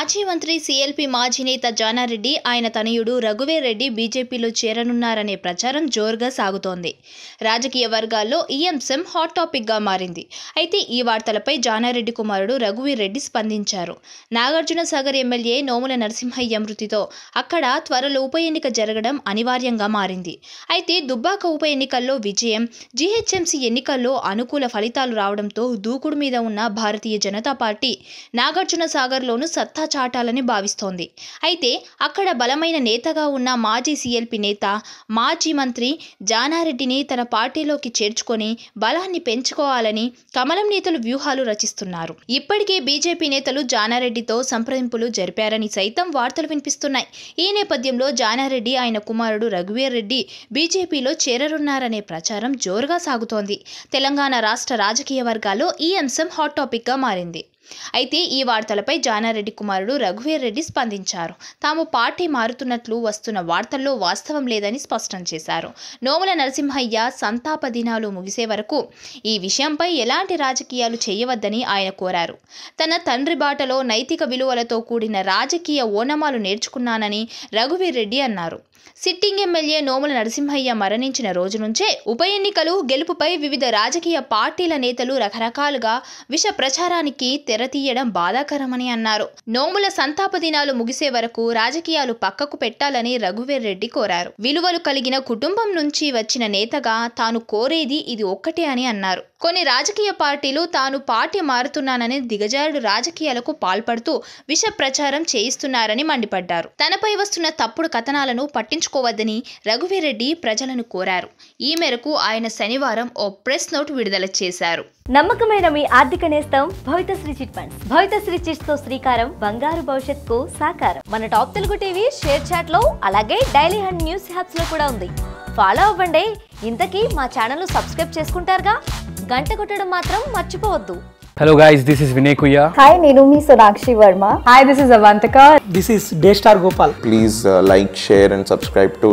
మాజీ మంత్రి సీఎల్పీ మాజీ నేత జానారెడ్డి ఆయన తనయుడు రఘువీర్ రెడ్డి బీజేపీలో చేరనున్నారనే ప్రచారం జోరుగా సాగుతోంది రాజకీయ వర్గాల్లో ఈ అంశం హాట్ టాపిక్గా మారింది అయితే ఈ వార్తలపై జానారెడ్డి కుమారుడు రఘువీర్ రెడ్డి స్పందించారు నాగార్జున సాగర్ ఎమ్మెల్యే నోముల నరసింహయ్య మృతితో అక్కడ త్వరలో ఉప ఎన్నిక జరగడం అనివార్యంగా మారింది అయితే దుబ్బాక ఉప ఎన్నికల్లో విజయం జీహెచ్ఎంసీ ఎన్నికల్లో అనుకూల ఫలితాలు రావడంతో దూకుడు మీద ఉన్న భారతీయ జనతా పార్టీ నాగార్జున సత్తా చాటాలని భావిస్తోంది అయితే అక్కడ బలమైన నేతగా ఉన్న మాజీ సీఎల్పీ నేత మాజీ మంత్రి జానారెడ్డిని తన పార్టీలోకి చేర్చుకొని బలాన్ని పెంచుకోవాలని కమలం నేతలు వ్యూహాలు రచిస్తున్నారు ఇప్పటికే బీజేపీ నేతలు జానారెడ్డితో సంప్రదింపులు జరిపారని సైతం వార్తలు వినిపిస్తున్నాయి ఈ నేపథ్యంలో జానారెడ్డి ఆయన కుమారుడు రఘువీర్ రెడ్డి బీజేపీలో చేరనున్నారనే ప్రచారం జోరుగా సాగుతోంది తెలంగాణ రాష్ట్ర రాజకీయ వర్గాల్లో ఈ అంశం హాట్ టాపిక్గా మారింది అయితే ఈ వార్తలపై జానారెడ్డి కుమారుడు రఘువీర్ రెడ్డి స్పందించారు తాము పార్టీ మారుతున్నట్లు వస్తున్న వార్తల్లో వాస్తవం లేదని స్పష్టం చేశారు నోముల నరసింహయ్య సంతాప దినాలు ముగిసే వరకు ఈ విషయంపై ఎలాంటి రాజకీయాలు చేయవద్దని ఆయన కోరారు తన తండ్రి బాటలో నైతిక విలువలతో కూడిన రాజకీయ ఓనమాలు నేర్చుకున్నానని రఘువీర్ రెడ్డి అన్నారు సిట్టింగ్ ఎమ్మెల్యే నోముల నరసింహయ్య మరణించిన రోజు నుంచే ఉప ఎన్నికలు గెలుపుపై వివిధ రాజకీయ పార్టీల నేతలు రకరకాలుగా విష ప్రచారానికి తెర ఎరతీయడం బాధాకరమని అన్నారు నోముల సంతాప దినాలు ముగిసే వరకు రాజకీయాలు పక్కకు పెట్టాలని రఘువీర్ రెడ్డి కోరారు విలువలు కలిగిన కుటుంబం నుంచి వచ్చిన నేతగా తాను కోరేది ఇది ఒక్కటే అని అన్నారు కొన్ని రాజకీయ పార్టీలు తాను పార్టీ మారుతున్నానని దిగజారుడు రాజకీయాలకు పాల్పడుతూ విష ప్రచారం చేయిస్తున్నారని మండిపడ్డారు తనపై వస్తున్న తప్పుడు కథనాలను పట్టించుకోవద్దని రఘువీర్ రెడ్డి ప్రజలను కోరారు ఈ మేరకు ఆయన శనివారం ఓ ప్రెస్ నోట్ విడుదల చేశారు నమ్మకమైన మీ ఆర్థిక నేస్తం Bhavithasri chit funds Bhavithasri chits తో శ్రీకారం బంగారు భవిష్యత్ కు సాకారం మన top Telugu TV ShareChat లో అలాగే డైలీ హండ్ న్యూస్ హ్యాప్స్ లో కూడా ఉంది ఫాలో అవ్వండి ఇంతకీ మా ఛానల్ సబ్స్క్రైబ్ చేసుకుంటారుగా గంట కొట్టడం మాత్రం మర్చిపోవద్దు hello guys this is Vinay Kuyya hi నేను మీ Sonakshi Varma hi this is Avantika this is day star Gopal please like share and subscribe to